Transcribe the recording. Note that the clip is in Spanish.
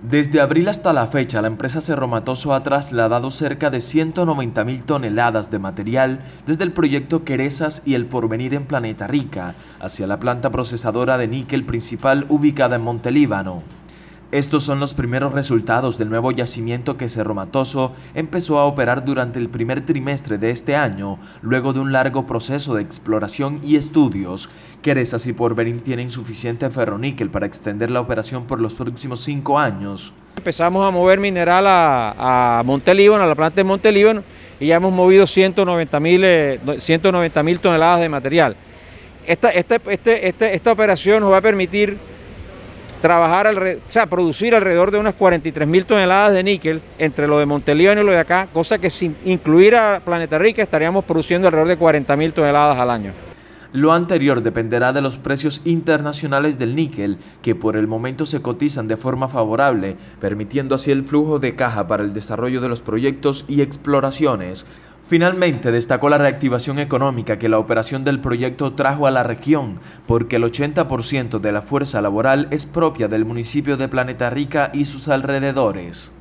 Desde abril hasta la fecha, la empresa Cerromatoso ha trasladado cerca de 190.000 toneladas de material desde el proyecto Querezas y El Porvenir en Planeta Rica hacia la planta procesadora de níquel principal ubicada en Montelíbano. Estos son los primeros resultados del nuevo yacimiento que Cerro Matoso empezó a operar durante el primer trimestre de este año, luego de un largo proceso de exploración y estudios. Querezas y Porvenir tienen suficiente ferroníquel para extender la operación por los próximos cinco años. Empezamos a mover mineral a, a Montelíbano, a la planta de Montelíbano, y ya hemos movido 190 eh, mil toneladas de material. esta, esta este, este, operación nos va a permitir trabajar, alrededor, o sea, producir alrededor de unas 43 mil toneladas de níquel entre lo de Montelión y lo de acá, cosa que sin incluir a Planeta Rica estaríamos produciendo alrededor de 40 mil toneladas al año. Lo anterior dependerá de los precios internacionales del níquel, que por el momento se cotizan de forma favorable, permitiendo así el flujo de caja para el desarrollo de los proyectos y exploraciones. Finalmente destacó la reactivación económica que la operación del proyecto trajo a la región, porque el 80% de la fuerza laboral es propia del municipio de Planeta Rica y sus alrededores.